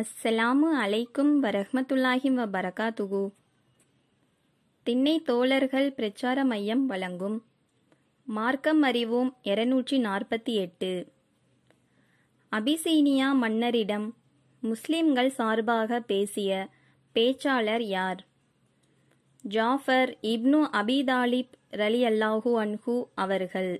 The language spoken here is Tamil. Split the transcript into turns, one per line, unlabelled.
அஸ்ஸலாமு அலைக்கும் வரஹ்மத்துல்லாஹி வ திண்ணை தோழர்கள் பிரச்சார மையம் வழங்கும் மார்க்கம் அறிவோம் இருநூற்றி நாற்பத்தி எட்டு அபிசீனியா மன்னரிடம் முஸ்லிம்கள் சார்பாக பேசிய பேச்சாளர் யார் ஜாஃபர் இப்னு அபிதாலிப் ரலி அல்லாஹூ அன்ஹூ அவர்கள்